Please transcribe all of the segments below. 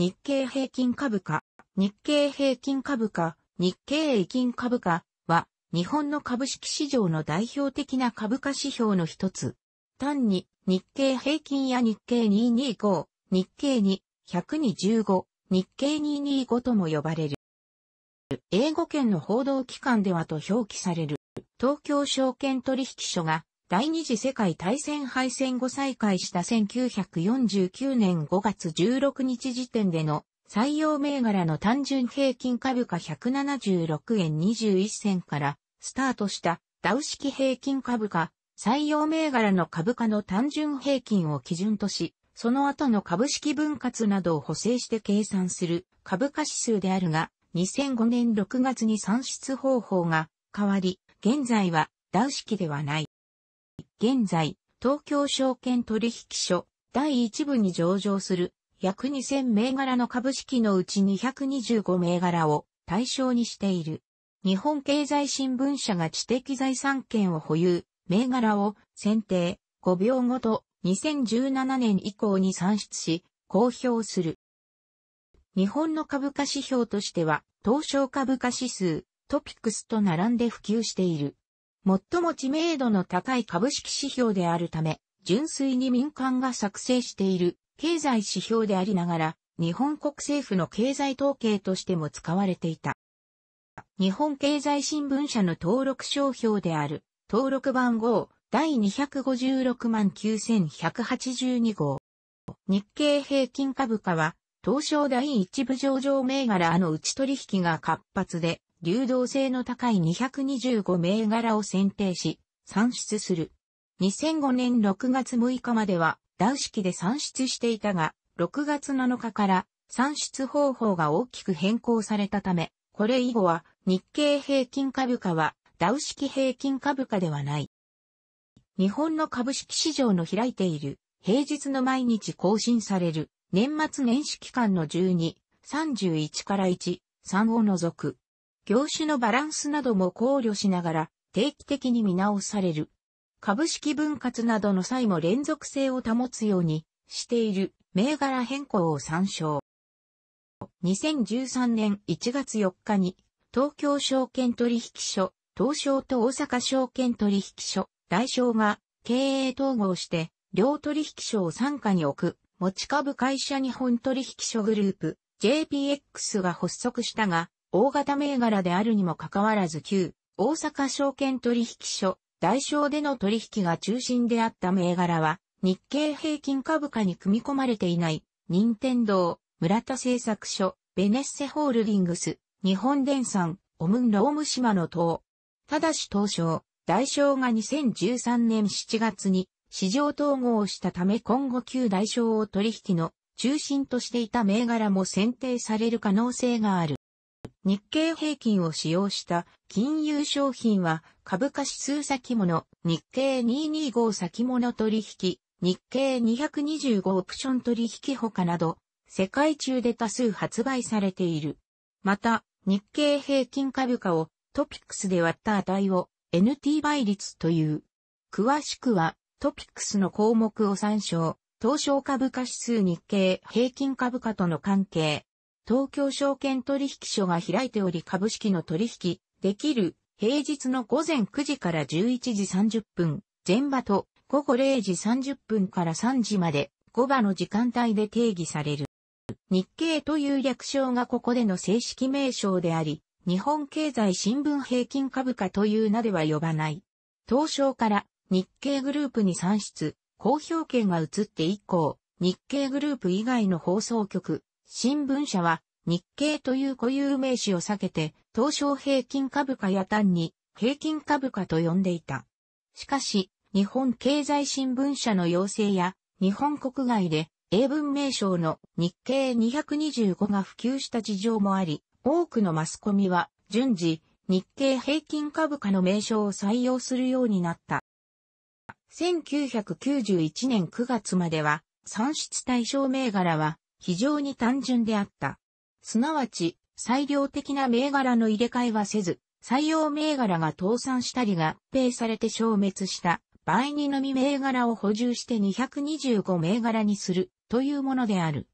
日経平均株価、日経平均株価、日経平均株価は、日本の株式市場の代表的な株価指標の一つ。単に、日経平均や日経225、日経2、125、日経225とも呼ばれる。英語圏の報道機関ではと表記される、東京証券取引所が第二次世界大戦敗戦後再開した1949年5月16日時点での採用銘柄の単純平均株価176円21銭からスタートしたダウ式平均株価、採用銘柄の株価の単純平均を基準とし、その後の株式分割などを補正して計算する株価指数であるが、2005年6月に算出方法が変わり、現在はダウ式ではない。現在、東京証券取引所第1部に上場する約2000銘柄の株式のうち225銘柄を対象にしている。日本経済新聞社が知的財産権を保有、銘柄を選定5秒ごと2017年以降に算出し、公表する。日本の株価指標としては、東証株価指数、トピックスと並んで普及している。最も知名度の高い株式指標であるため、純粋に民間が作成している経済指標でありながら、日本国政府の経済統計としても使われていた。日本経済新聞社の登録商標である、登録番号第256万9182号。日経平均株価は、東証第一部上場銘柄のち取引が活発で、流動性の高い225銘柄を選定し、算出する。2005年6月6日までは、ダウ式で算出していたが、6月7日から算出方法が大きく変更されたため、これ以後は日経平均株価はダウ式平均株価ではない。日本の株式市場の開いている平日の毎日更新される年末年始期間の12、31から1、3を除く業種のバランスなども考慮しながら定期的に見直される。株式分割などの際も連続性を保つようにしている銘柄変更を参照。2013年1月4日に東京証券取引所、東証と大阪証券取引所、大商が経営統合して両取引所を参加に置く持ち株会社日本取引所グループ JPX が発足したが大型銘柄であるにもかかわらず旧、大阪証券取引所、代償での取引が中心であった銘柄は、日経平均株価に組み込まれていない、任天堂、村田製作所、ベネッセホールディングス、日本電産、オムンローム島の島。ただし当初、代償が2013年7月に市場統合をしたため今後旧代償を取引の中心としていた銘柄も選定される可能性がある。日経平均を使用した金融商品は株価指数先物、日経225先物取引、日経225オプション取引他など、世界中で多数発売されている。また、日経平均株価をトピックスで割った値を NT 倍率という。詳しくはトピックスの項目を参照、東証株価指数日経平均株価との関係、東京証券取引所が開いており株式の取引できる平日の午前9時から11時30分、前場と午後0時30分から3時まで5場の時間帯で定義される。日経という略称がここでの正式名称であり、日本経済新聞平均株価という名では呼ばない。東証から日経グループに算出、公表権が移って以降、日経グループ以外の放送局、新聞社は日経という固有名詞を避けて、東証平均株価や単に平均株価と呼んでいた。しかし、日本経済新聞社の要請や、日本国外で英文名称の日経225が普及した事情もあり、多くのマスコミは順次日経平均株価の名称を採用するようになった。1991年9月までは、産出対象銘柄は非常に単純であった。すなわち、裁量的な銘柄の入れ替えはせず、採用銘柄が倒産したり合併されて消滅した場合にのみ銘柄を補充して225銘柄にするというものである。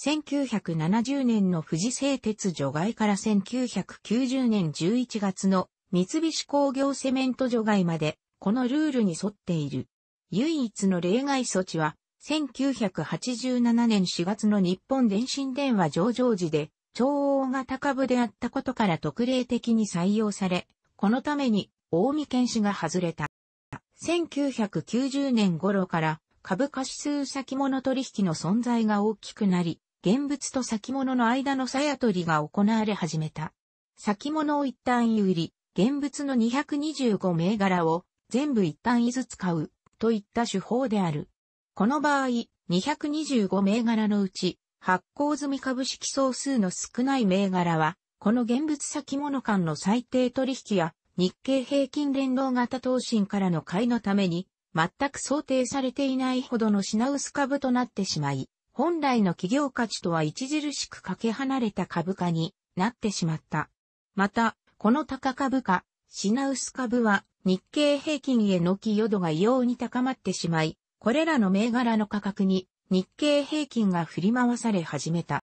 1970年の富士製鉄除外から1990年11月の三菱工業セメント除外まで、このルールに沿っている。唯一の例外措置は、1987年4月の日本電信電話上場時で、超大型株であったことから特例的に採用され、このために、大見県市が外れた。1990年頃から株価指数先物取引の存在が大きくなり、現物と先物の間の鞘取りが行われ始めた。先物を一旦売り、現物の225銘柄を全部一旦ずつ買うといった手法である。この場合、225銘柄のうち、発行済み株式総数の少ない銘柄は、この現物先物間の最低取引や、日経平均連動型投信からの買いのために、全く想定されていないほどの品薄株となってしまい、本来の企業価値とは著しくかけ離れた株価になってしまった。また、この高株価、品薄株は日経平均への寄与度が異様に高まってしまい、これらの銘柄の価格に日経平均が振り回され始めた。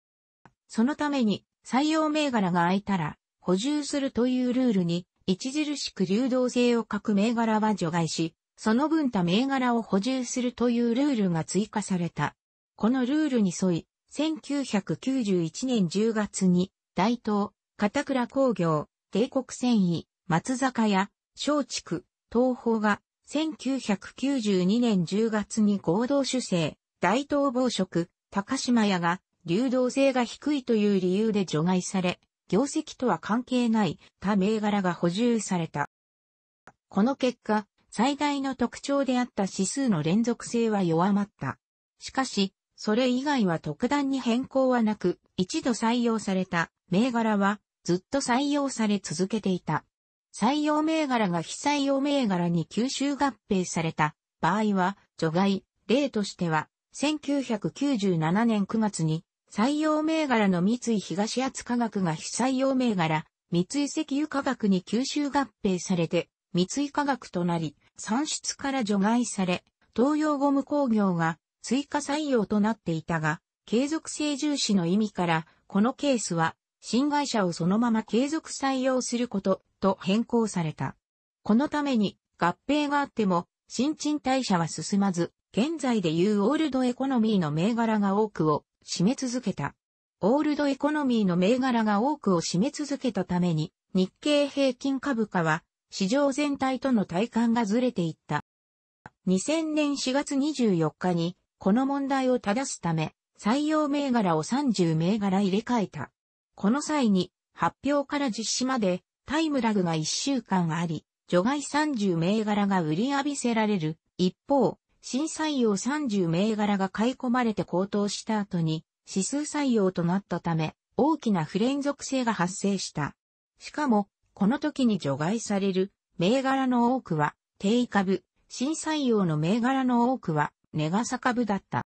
そのために採用銘柄が空いたら補充するというルールに著しく流動性を欠く銘柄は除外し、その分他銘柄を補充するというルールが追加された。このルールに沿い、1991年10月に、大東、片倉工業、帝国繊維、松坂屋、松竹、東宝が1992年10月に合同主政、大東防職、高島屋が流動性が低いという理由で除外され、業績とは関係ない他銘柄が補充された。この結果、最大の特徴であった指数の連続性は弱まった。しかし、それ以外は特段に変更はなく、一度採用された銘柄はずっと採用され続けていた。採用銘柄が非採用銘柄に吸収合併された場合は除外、例としては、1997年9月に採用銘柄の三井東厚科学が非採用銘柄、三井石油化学に吸収合併されて、三井化学となり、産出から除外され、東洋ゴム工業が追加採用となっていたが、継続性重視の意味から、このケースは、新会社をそのまま継続採用することと変更された。このために合併があっても新陳代謝は進まず、現在でいうオールドエコノミーの銘柄が多くを占め続けた。オールドエコノミーの銘柄が多くを占め続けたために、日経平均株価は市場全体との体感がずれていった。2000年4月24日にこの問題を正すため、採用銘柄を30銘柄入れ替えた。この際に発表から実施までタイムラグが1週間あり、除外30銘柄が売り浴びせられる。一方、新採用30銘柄が買い込まれて高騰した後に指数採用となったため、大きな不連続性が発生した。しかも、この時に除外される銘柄の多くは定位株、新採用の銘柄の多くはネガサ株だった。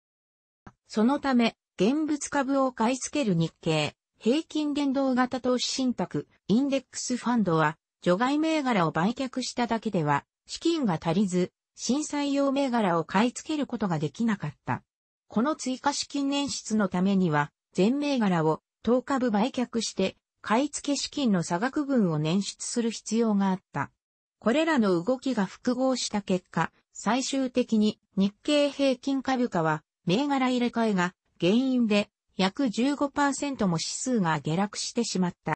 そのため、現物株を買い付ける日経、平均連動型投資信託、インデックスファンドは、除外銘柄を売却しただけでは、資金が足りず、新採用銘柄を買い付けることができなかった。この追加資金捻出のためには、全銘柄を10株売却して、買い付け資金の差額分を捻出する必要があった。これらの動きが複合した結果、最終的に日経平均株価は銘柄入れ替えが原因で約15%も指数が下落してしまった。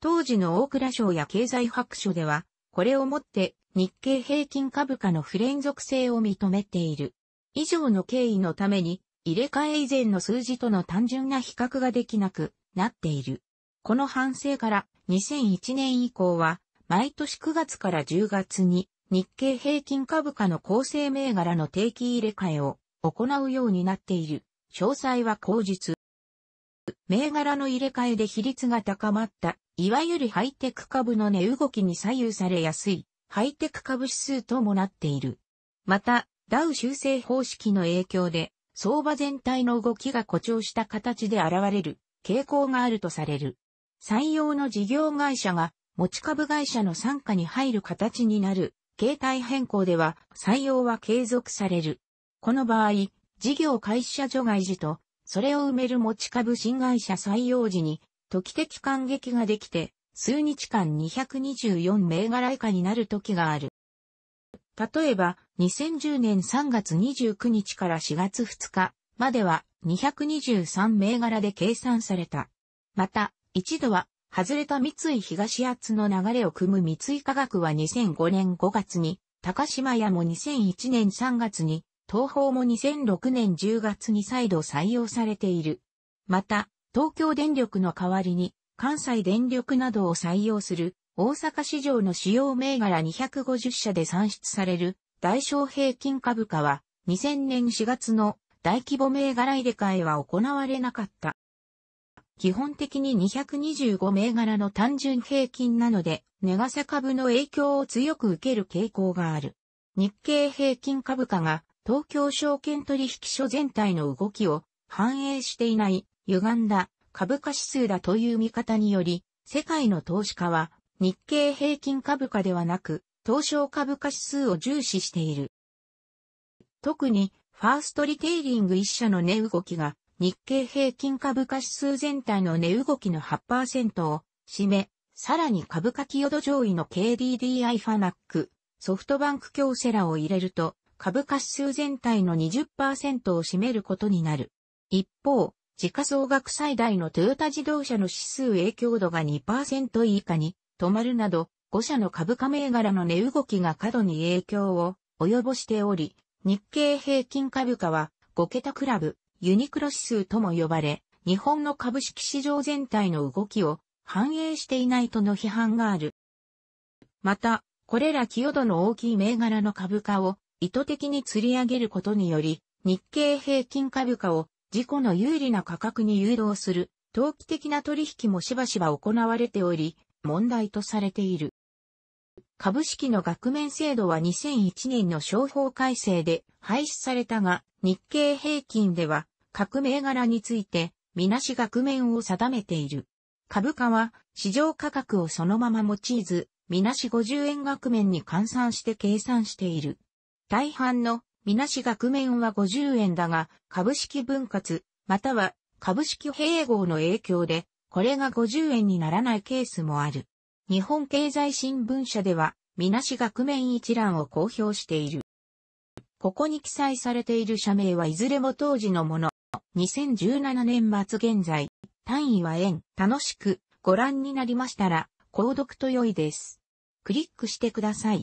当時の大蔵省や経済白書では、これをもって日経平均株価の不連続性を認めている。以上の経緯のために、入れ替え以前の数字との単純な比較ができなくなっている。この反省から2001年以降は、毎年9月から10月に日経平均株価の構成銘柄の定期入れ替えを行うようになっている。詳細は口日。銘柄の入れ替えで比率が高まった、いわゆるハイテク株の値動きに左右されやすい、ハイテク株指数ともなっている。また、ダウ修正方式の影響で、相場全体の動きが誇張した形で現れる傾向があるとされる。採用の事業会社が持ち株会社の参加に入る形になる形態変更では採用は継続される。この場合、事業開始者除外時と、それを埋める持ち株新会社採用時に、時的感激ができて、数日間224銘柄以下になる時がある。例えば、2010年3月29日から4月2日までは223銘柄で計算された。また、一度は、外れた三井東圧の流れを組む三井化学は2005年5月に、高島屋も2001年3月に東宝も2006年10月に再度採用されている。また、東京電力の代わりに関西電力などを採用する大阪市場の主要銘柄250社で算出される大小平均株価は2000年4月の大規模銘柄入れ替えは行われなかった。基本的に225銘柄の単純平均なので、ネガセ株の影響を強く受ける傾向がある。日経平均株価が東京証券取引所全体の動きを反映していない歪んだ株価指数だという見方により、世界の投資家は日経平均株価ではなく、東証株価指数を重視している。特に、ファーストリテイリング一社の値動きが、日経平均株価指数全体の値動きの8%を占め、さらに株価寄与度上位の KDDI ファナック、ソフトバンク強セラを入れると、株価指数全体の20%を占めることになる。一方、時価総額最大のトヨタ自動車の指数影響度が2%以下に止まるなど、5社の株価銘柄の値動きが過度に影響を及ぼしており、日経平均株価は5桁クラブ、ユニクロ指数とも呼ばれ、日本の株式市場全体の動きを反映していないとの批判がある。また、これら寄与度の大きい銘柄の株価を意図的に釣り上げることにより、日経平均株価を自己の有利な価格に誘導する、投機的な取引もしばしば行われており、問題とされている。株式の額面制度は2001年の商法改正で廃止されたが、日経平均では各銘柄について、みなし額面を定めている。株価は市場価格をそのまま用いず、みなし50円額面に換算して計算している。大半のみなし額面は50円だが、株式分割、または株式併合の影響で、これが50円にならないケースもある。日本経済新聞社では、みなし額面一覧を公表している。ここに記載されている社名はいずれも当時のもの。2017年末現在、単位は円。楽しくご覧になりましたら、購読と良いです。クリックしてください。